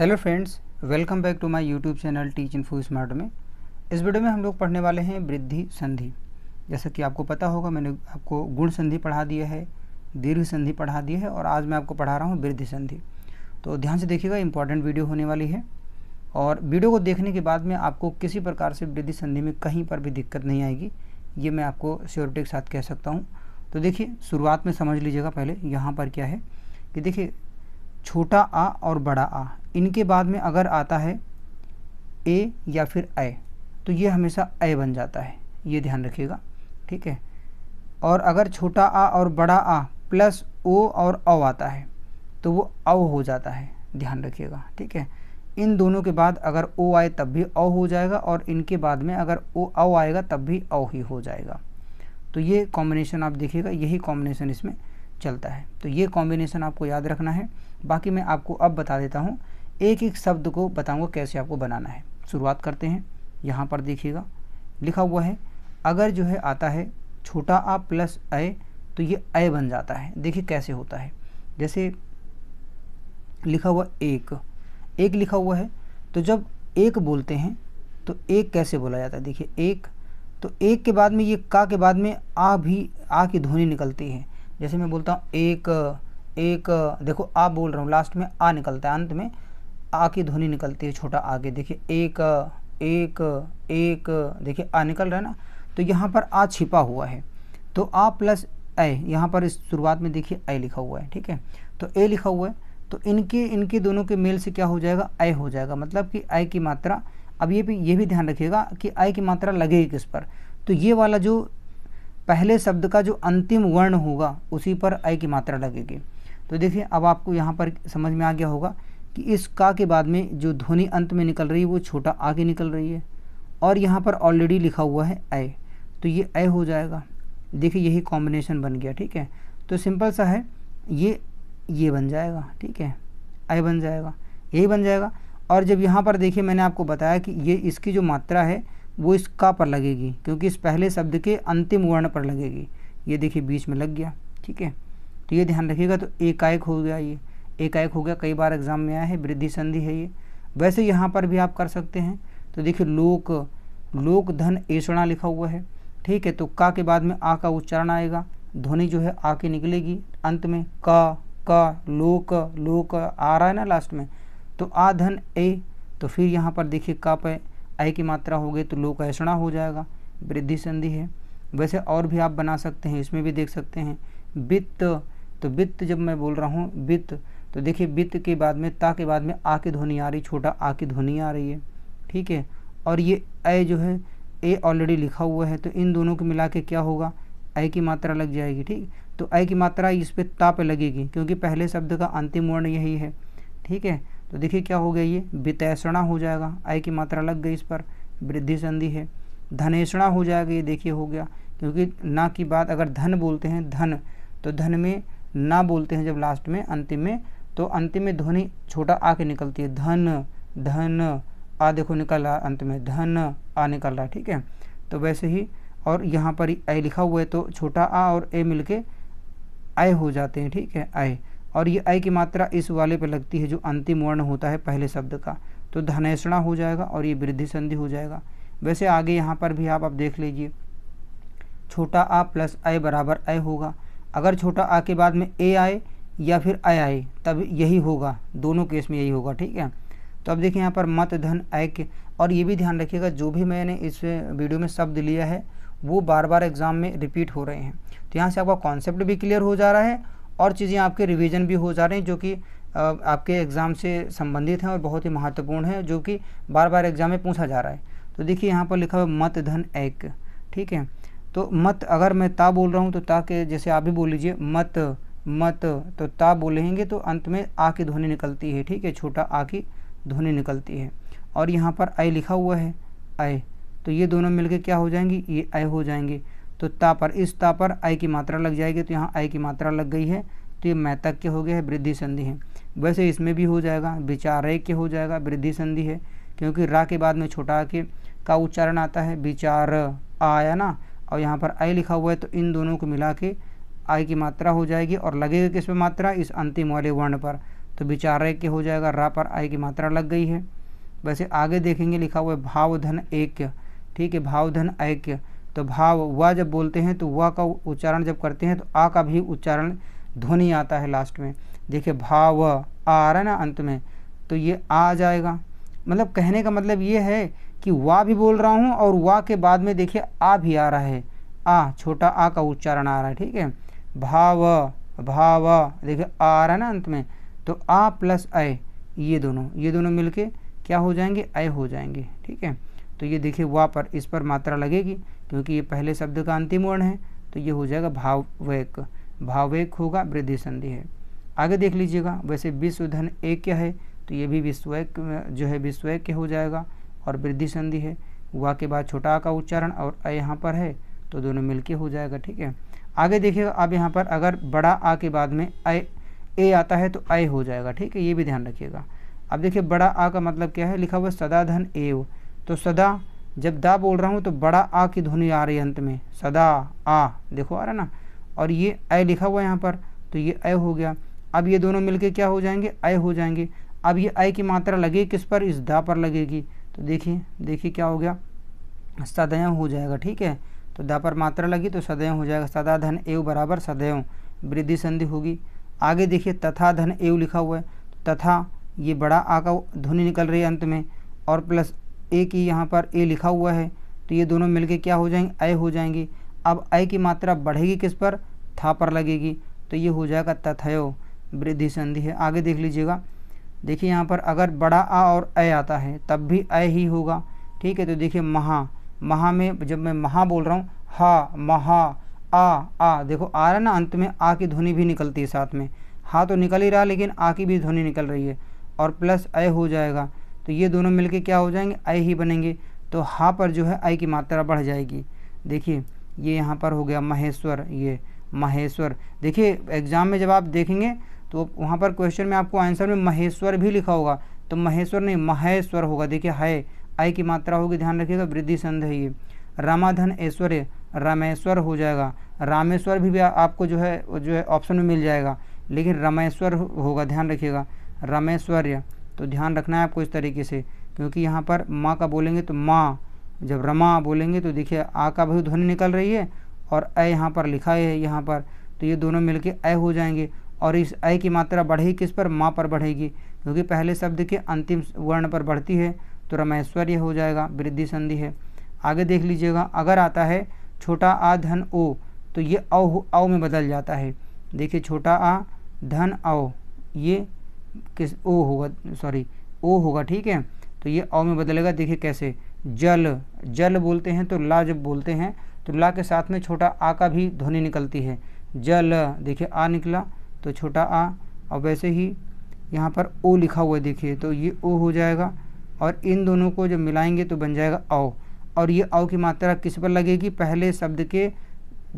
hello friends welcome back to my YouTube channel teach in फू smart में इस video में हम लोग पढ़ने वाले हैं वृद्धि संधि जैसा कि आपको पता होगा मैंने आपको गुण संधि पढ़ा दिया है दीर्घ संधि पढ़ा दी है और आज मैं आपको पढ़ा रहा हूँ वृद्धि संधि तो ध्यान से देखिएगा इंपॉर्टेंट वीडियो होने वाली है और वीडियो को देखने के बाद में आपको किसी प्रकार से वृद्धि संधि में कहीं पर भी दिक्कत नहीं आएगी ये मैं आपको श्योरिटी के साथ कह सकता हूँ तो देखिए शुरुआत में समझ लीजिएगा पहले यहाँ पर क्या है कि देखिए छोटा आ और बड़ा आ इनके बाद में अगर आता है ए या फिर ए तो ये हमेशा ए बन जाता है ये ध्यान रखिएगा ठीक है और अगर छोटा आ और बड़ा आ प्लस ओ और औ आता है तो वो अव हो जाता है ध्यान रखिएगा ठीक है इन दोनों के बाद अगर ओ आए तब भी अव हो जाएगा और इनके बाद में अगर ओ औ आएगा तब भी अव ही हो जाएगा तो ये कॉम्बिनेशन आप देखिएगा यही कॉम्बिनेशन इसमें चलता है तो ये कॉम्बिनेशन आपको याद रखना है बाकी मैं आपको अब बता देता हूँ एक एक शब्द को बताऊंगा कैसे आपको बनाना है शुरुआत करते हैं यहाँ पर देखिएगा लिखा हुआ है अगर जो है आता है छोटा आ प्लस अय तो ये अय बन जाता है देखिए कैसे होता है जैसे लिखा हुआ एक एक लिखा हुआ है तो जब एक बोलते हैं तो एक कैसे बोला जाता है देखिए एक तो एक के बाद में ये का के बाद में आ भी आ की ध्वनि निकलती है जैसे मैं बोलता हूँ एक एक देखो आ बोल रहा हूँ लास्ट में आ निकलता है अंत में आ की ध्वनि निकलती है छोटा आगे देखिए एक एक एक देखिए आ निकल रहा है ना तो यहाँ पर आ छिपा हुआ है तो आ प्लस ए यहाँ पर इस शुरुआत में देखिए ए लिखा हुआ है ठीक है तो ए लिखा हुआ है तो इनके इनके दोनों के मेल से क्या हो जाएगा ए हो जाएगा मतलब कि ए की मात्रा अब ये भी ये भी ध्यान रखिएगा कि ए की मात्रा लगेगी किस पर तो ये वाला जो पहले शब्द का जो अंतिम वर्ण होगा उसी पर ए की मात्रा लगेगी तो देखिए अब आपको यहाँ पर समझ में आ गया होगा कि इस का के बाद में जो ध्वनि अंत में निकल रही है वो छोटा आ के निकल रही है और यहाँ पर ऑलरेडी लिखा हुआ है ए तो ये ए हो जाएगा देखिए यही कॉम्बिनेशन बन गया ठीक है तो सिंपल सा है ये ये बन जाएगा ठीक है ए बन जाएगा यही बन जाएगा और जब यहाँ पर देखिए मैंने आपको बताया कि ये इसकी जो मात्रा है वो इस का पर लगेगी क्योंकि इस पहले शब्द के अंतिम वर्ण पर लगेगी ये देखिए बीच में लग गया ठीक है तो ये ध्यान रखिएगा तो एकाएक हो गया ये एकाएक हो गया कई बार एग्जाम में आया है वृद्धि संधि है ये वैसे यहाँ पर भी आप कर सकते हैं तो देखिए लोक लोक धन ऐसणा लिखा हुआ है ठीक है तो का के बाद में आ का उच्चारण आएगा ध्वनि जो है आ के निकलेगी अंत में का का लोक लोक आ रहा है ना लास्ट में तो आ धन ए तो फिर यहाँ पर देखिए का पे ऐ की मात्रा हो गई तो लोक ऐसणा हो जाएगा वृद्धि संधि है वैसे और भी आप बना सकते हैं इसमें भी देख सकते हैं वित्त तो वित्त जब मैं बोल रहा हूँ वित्त तो देखिए वित्त के बाद में ता के बाद में आ की ध्वनि आ रही छोटा आ की ध्वनि आ रही है ठीक है और ये ए जो है ए ऑलरेडी लिखा हुआ है तो इन दोनों को मिला के क्या होगा ए की मात्रा लग जाएगी ठीक तो ए की मात्रा इस पर ता पे लगेगी क्योंकि पहले शब्द का अंतिम वर्ण यही है ठीक है तो देखिए क्या हो गया ये वितैषणा हो जाएगा आय की मात्रा लग गई इस पर वृद्धि संधि है धनेषणा हो जाएगा ये देखिए हो गया क्योंकि ना की बात अगर धन बोलते हैं धन तो धन में ना बोलते हैं जब लास्ट में अंतिम में तो अंत में ध्वनि छोटा आ के निकलती है धन धन आ देखो निकल रहा अंत में धन आ निकल रहा ठीक है तो वैसे ही और यहाँ पर ए लिखा हुआ है तो छोटा आ और ए मिलके आय हो जाते हैं ठीक है आय और ये आय की मात्रा इस वाले पर लगती है जो अंतिम वर्ण होता है पहले शब्द का तो धनेषणा हो जाएगा और ये वृद्धि संधि हो जाएगा वैसे आगे यहाँ पर भी आप आप देख लीजिए छोटा आ प्लस आय बराबर आय होगा अगर छोटा आ के बाद में ए आए या फिर आय आय तब यही होगा दोनों केस में यही होगा ठीक है तो अब देखिए यहाँ पर मत धन ऐक्य और ये भी ध्यान रखिएगा जो भी मैंने इस वीडियो में शब्द लिया है वो बार बार एग्ज़ाम में रिपीट हो रहे हैं तो यहाँ से आपका कॉन्सेप्ट भी क्लियर हो जा रहा है और चीज़ें आपके रिवीजन भी हो जा रहे हैं जो कि आपके एग्ज़ाम से संबंधित हैं और बहुत ही महत्वपूर्ण है जो कि बार बार एग्ज़ाम में पूछा जा रहा है तो देखिए यहाँ पर लिखा हुआ मत धन ऐक ठीक है तो मत अगर मैं ता बोल रहा हूँ तो ता के जैसे आप भी बोल लीजिए मत मत तो ता बोलेंगे तो अंत में आ की ध्वनि निकलती है ठीक है छोटा आ की ध्वनि निकलती है और यहाँ पर आय लिखा हुआ है आय तो ये दोनों मिलकर क्या हो जाएंगी ये आय हो जाएंगे तो ता पर इस ता पर आय की मात्रा लग जाएगी तो यहाँ आय की मात्रा लग गई है तो ये मैतक के हो गया है वृद्धि संधि है वैसे इसमें भी हो जाएगा विचारय के हो जाएगा वृद्धि संधि है क्योंकि रा के बाद में छोटा के का उच्चारण आता है विचार आया ना और यहाँ पर आय लिखा हुआ है तो इन दोनों को मिला के आय की मात्रा हो जाएगी और लगेगा किस पर मात्रा इस अंतिम वाले वर्ण पर तो विचार एक हो जाएगा रा पर आय की मात्रा लग गई है वैसे आगे देखेंगे लिखा हुआ है भाव धन ऐक्य ठीक है भाव धन ऐक्य तो भाव व जब बोलते हैं तो व का उच्चारण जब करते हैं तो आ का भी उच्चारण ध्वनि आता है लास्ट में देखिए भाव आ आ रहा है ना अंत में तो ये आ जाएगा मतलब कहने का मतलब ये है कि वा भी बोल रहा हूँ और वा के बाद में देखिए आ भी आ रहा है आ छोटा आ का उच्चारण आ रहा है ठीक है भाव भाव देखिए आ रहा है ना अंत में तो आ प्लस अय ये दोनों ये दोनों मिलके क्या हो जाएंगे अय हो जाएंगे ठीक है तो ये देखिए वा पर इस पर मात्रा लगेगी क्योंकि ये पहले शब्द का अंतिम वर्ण है तो ये हो जाएगा भाववेक भाववेक होगा वृद्धि संधि है आगे देख लीजिएगा वैसे विश्व धन एक क्या है तो ये भी विश्वैक जो है विश्वैक के हो जाएगा और वृद्धि संधि है वा के बाद छोटा का उच्चारण और अ यहाँ पर है तो दोनों मिलके हो जाएगा ठीक है आगे देखिएगा अब यहाँ पर अगर बड़ा आ के बाद में अ ए आता है तो आय हो जाएगा ठीक है ये भी ध्यान रखिएगा अब देखिए बड़ा आ का मतलब क्या है लिखा हुआ सदा धन ए तो सदा जब दा बोल रहा हूँ तो बड़ा आ की ध्वनि आ रही है अंत में सदा आ देखो आ रहा ना और ये अ लिखा हुआ है यहाँ पर तो ये अ हो गया अब ये दोनों मिलके क्या हो जाएंगे अय हो जाएंगे अब ये अय की मात्रा लगे किस पर इस दा पर लगेगी तो देखिए देखिए क्या हो गया सदया हो जाएगा ठीक है तो दा पर मात्रा लगी तो सदैव हो जाएगा सदा धन एव बराबर सदैव वृद्धि संधि होगी आगे देखिए तथा धन एव लिखा हुआ है तथा ये बड़ा आ का ध्वनि निकल रही है अंत में और प्लस ए की यहाँ पर ए लिखा हुआ है तो ये दोनों मिलके क्या हो जाएंगे अय हो जाएंगी अब अय की मात्रा बढ़ेगी किस पर था पर लगेगी तो ये हो जाएगा तथयो वृद्धि संधि है आगे देख लीजिएगा देखिए यहाँ पर अगर बड़ा आ और अय आता है तब भी अय ही होगा ठीक है तो देखिए महा महा में जब मैं महा बोल रहा हूँ हा महा आ आ देखो आ रहा ना अंत में आ की ध्वनि भी निकलती है साथ में हा तो निकल ही रहा लेकिन आ की भी ध्वनि निकल रही है और प्लस अय हो जाएगा तो ये दोनों मिलके क्या हो जाएंगे अय ही बनेंगे तो हा पर जो है अय की मात्रा बढ़ जाएगी देखिए ये यहाँ पर हो गया महेश्वर ये महेश्वर देखिए एग्ज़ाम में जब आप देखेंगे तो वहाँ पर क्वेश्चन में आपको आंसर में महेश्वर भी लिखा होगा तो महेश्वर नहीं महेश्वर होगा देखिए है आय की मात्रा होगी ध्यान रखिएगा वृद्धि संध है ये रामाधन ऐश्वर्य रामेश्वर हो जाएगा रामेश्वर भी, भी आपको जो है जो है ऑप्शन में मिल जाएगा लेकिन रामेश्वर होगा ध्यान रखिएगा रामेश्वर्य तो ध्यान रखना है आपको इस तरीके से क्योंकि यहाँ पर माँ का बोलेंगे तो माँ जब रमा बोलेंगे तो देखिए आ का भी ध्वनि निकल रही है और अ यहाँ पर लिखा है यहाँ पर तो ये दोनों मिलके अय हो जाएंगे और इस अय की मात्रा बढ़ेगी किस पर माँ पर बढ़ेगी क्योंकि पहले शब्द के अंतिम वर्ण पर बढ़ती है तो रमेश्वर्य हो जाएगा वृद्धि संधि है आगे देख लीजिएगा अगर आता है छोटा आ धन ओ तो ये औ औ में बदल जाता है देखिए छोटा आ धन औ ये किस ओ होगा सॉरी ओ होगा ठीक है तो ये औ में बदलेगा देखिए कैसे जल जल बोलते हैं तो ला जब बोलते हैं तो ला के साथ में छोटा आ का भी ध्वनि निकलती है जल देखिए आ निकला तो छोटा आ और वैसे ही यहाँ पर ओ लिखा हुआ है देखिए तो ये ओ हो जाएगा और इन दोनों को जब मिलाएंगे तो बन जाएगा औ और ये औ की मात्रा किस पर लगेगी पहले शब्द के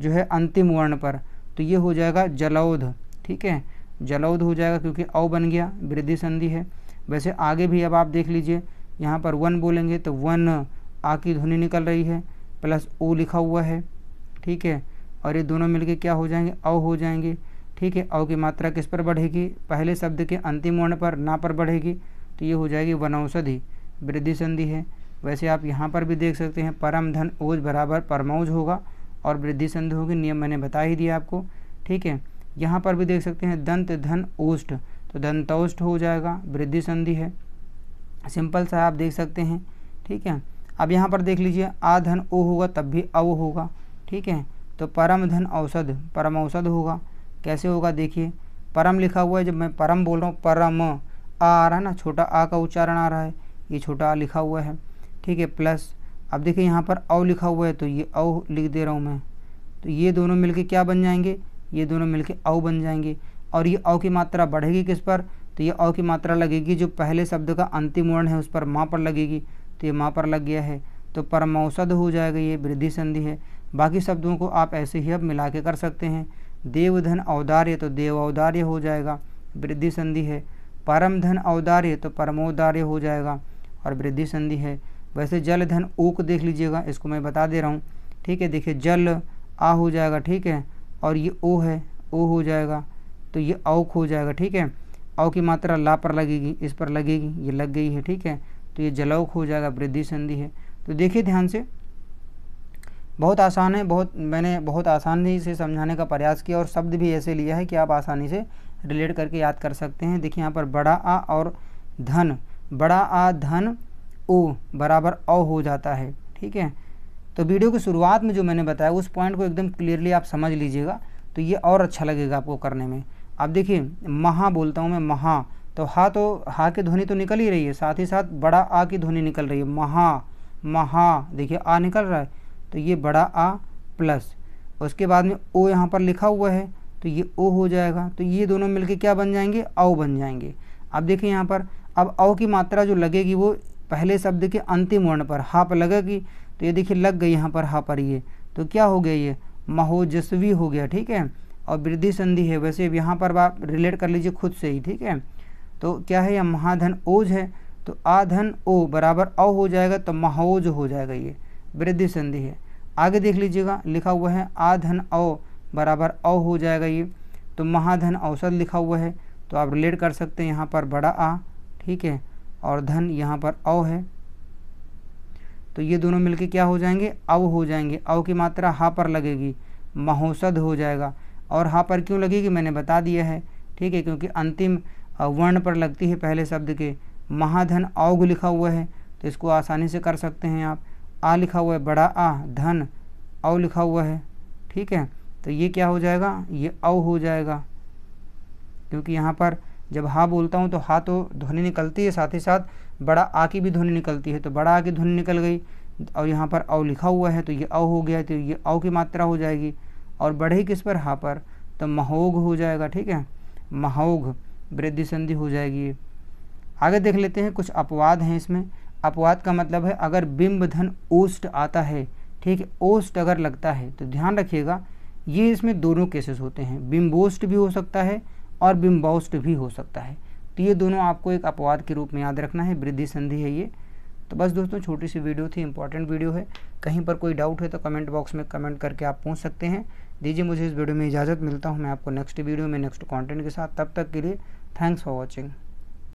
जो है अंतिम वर्ण पर तो ये हो जाएगा जलौध ठीक है जलौध हो जाएगा क्योंकि औ बन गया वृद्धि संधि है वैसे आगे भी अब आप देख लीजिए यहाँ पर वन बोलेंगे तो वन आ की ध्वनि निकल रही है प्लस ओ लिखा हुआ है ठीक है और ये दोनों मिलके क्या हो जाएंगे औ हो जाएंगे ठीक है औ की मात्रा किस पर बढ़ेगी पहले शब्द के अंतिम वर्ण पर ना पर बढ़ेगी तो ये हो जाएगी वनौषधि वृद्धि संधि है वैसे आप यहाँ पर भी देख सकते हैं परम धन ओज बराबर परमौज होगा और वृद्धि संधि होगी नियम मैंने बता ही दिया आपको ठीक है यहाँ पर भी देख सकते हैं दंत धन ओष्ठ तो दंतौष्ठ हो जाएगा वृद्धि संधि है सिंपल सा आप देख सकते हैं ठीक है अब यहाँ पर देख लीजिए आ धन ओ होगा तब भी अव होगा ठीक है तो परम धन औषध परम औषध होगा कैसे होगा देखिए परम लिखा हुआ है जब मैं परम बोल रहा हूँ परम आ आ रहा है ना छोटा आ का उच्चारण आ रहा है ये छोटा लिखा हुआ है ठीक है प्लस अब देखिए यहाँ पर औ लिखा हुआ है तो ये औ लिख दे रहा हूँ मैं तो ये दोनों मिलके क्या बन जाएंगे ये दोनों मिलके औ बन जाएंगे और ये औ की मात्रा बढ़ेगी किस पर तो ये औ की मात्रा लगेगी जो पहले शब्द का अंतिम वर्ण है उस पर माँ पर लगेगी तो ये माँ पर लग गया है तो परमौषध हो जाएगा ये वृद्धि संधि है बाकी शब्दों को आप ऐसे ही अब मिला के कर सकते हैं देवधन औदार्य तो देव औदार्य हो जाएगा वृद्धि संधि है परम धन औदार्य तो परमोदार्य हो जाएगा और वृद्धि संधि है वैसे जल धन ओ को देख लीजिएगा इसको मैं बता दे रहा हूँ ठीक है देखिए जल आ हो जाएगा ठीक है और ये ओ है ओ हो जाएगा तो ये औक हो जाएगा ठीक है औ की मात्रा ला पर लगेगी इस पर लगेगी ये लग गई है ठीक है तो ये जलौक हो जाएगा वृद्धि संधि है तो देखिए ध्यान से बहुत आसान है बहुत मैंने बहुत आसानी से समझाने का प्रयास किया और शब्द भी ऐसे लिया है कि आप आसानी से रिलेट करके याद कर सकते हैं देखिए यहाँ पर बड़ा आ और धन बड़ा आ धन ओ बराबर अ हो जाता है ठीक है तो वीडियो की शुरुआत में जो मैंने बताया उस पॉइंट को एकदम क्लियरली आप समझ लीजिएगा तो ये और अच्छा लगेगा आपको करने में अब देखिए महा बोलता हूँ मैं महा तो हा तो हा की ध्वनि तो निकल ही रही है साथ ही साथ बड़ा आ की ध्वनि निकल रही है महा महा देखिए आ निकल रहा है तो ये बड़ा आ प्लस उसके बाद में ओ यहाँ पर लिखा हुआ है तो ये ओ हो जाएगा तो ये दोनों मिलके क्या बन जाएंगे औ बन जाएंगे अब देखिए यहाँ पर अब औ की मात्रा जो लगेगी वो पहले शब्द के अंतिम वर्ण पर हाप लगेगी तो ये देखिए लग गई यहाँ पर हाँ पर ये तो क्या हो गया ये महोजस्वी हो गया ठीक है और वृद्धि संधि है वैसे अब यहाँ पर आप रिलेट कर लीजिए खुद से ही ठीक है तो क्या है यह महाधन ओज है तो आधन ओ बराबर अ हो जाएगा तो महोज हो जाएगा ये वृद्धि संधि है आगे देख लीजिएगा लिखा हुआ है आधन औ बराबर अ हो जाएगा ये तो महाधन औसत लिखा हुआ है तो आप रिलेट कर सकते हैं यहाँ पर बड़ा आ ठीक है और धन यहाँ पर अव है तो ये दोनों मिलके क्या हो जाएंगे अव हो जाएंगे अव की मात्रा हा पर लगेगी महोसद हो जाएगा और हा पर क्यों लगेगी मैंने बता दिया है ठीक है क्योंकि अंतिम वर्ण पर लगती है पहले शब्द के महाधन औग लिखा हुआ है तो इसको आसानी से कर सकते हैं आप आ लिखा हुआ है बड़ा आ धन औ लिखा हुआ है ठीक है तो ये क्या हो जाएगा ये औ हो जाएगा क्योंकि यहाँ पर जब हाँ बोलता हूँ तो हाँ तो ध्वनि निकलती है साथ ही साथ बड़ा आ की भी ध्वनि निकलती है तो बड़ा आ की ध्वनि निकल गई और यहाँ पर अव लिखा हुआ है तो ये अव हो गया तो ये अव की मात्रा हो जाएगी और बढ़े किस पर हाँ पर तो महोग हो जाएगा ठीक है महोग वृद्धि संधि हो जाएगी आगे देख लेते हैं कुछ अपवाद हैं इसमें अपवाद का मतलब है अगर बिंब धन ओस्ट आता है ठीक है ओस्ट अगर लगता है तो ध्यान रखिएगा ये इसमें दोनों केसेस होते हैं बिंबोस्ट भी हो सकता है और बिम्बाउस्ट भी हो सकता है तो ये दोनों आपको एक अपवाद के रूप में याद रखना है वृद्धि संधि है ये तो बस दोस्तों छोटी सी वीडियो थी इंपॉर्टेंट वीडियो है कहीं पर कोई डाउट है तो कमेंट बॉक्स में कमेंट करके आप पूछ सकते हैं दीजिए मुझे इस वीडियो में इजाज़त मिलता हूँ मैं आपको नेक्स्ट वीडियो में नेक्स्ट कॉन्टेंट के साथ तब तक के लिए थैंक्स फॉर वॉचिंग